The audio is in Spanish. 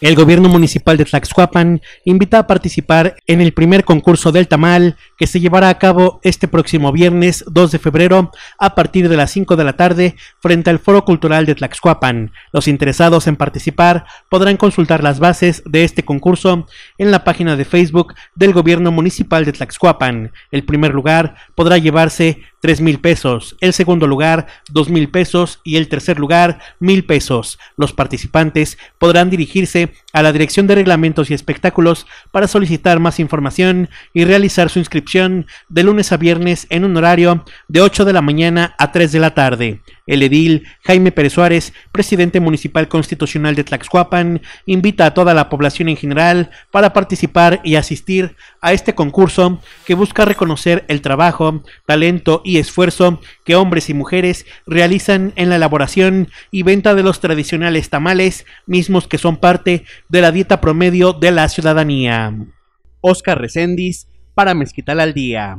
El gobierno municipal de Tlaxcuapan invita a participar en el primer concurso del tamal que se llevará a cabo este próximo viernes 2 de febrero a partir de las 5 de la tarde frente al Foro Cultural de Tlaxcuapan. Los interesados en participar podrán consultar las bases de este concurso en la página de Facebook del Gobierno Municipal de Tlaxcuapan. El primer lugar podrá llevarse 3 mil pesos, el segundo lugar 2 mil pesos y el tercer lugar mil pesos. Los participantes podrán dirigirse a la Dirección de Reglamentos y Espectáculos para solicitar más información y realizar su inscripción de lunes a viernes en un horario de 8 de la mañana a 3 de la tarde. El edil Jaime Pérez Suárez, presidente municipal constitucional de Tlaxcuapan, invita a toda la población en general para participar y asistir a este concurso que busca reconocer el trabajo, talento y esfuerzo que hombres y mujeres realizan en la elaboración y venta de los tradicionales tamales, mismos que son parte de la dieta promedio de la ciudadanía. Oscar Recendis, para mezquitar al Día.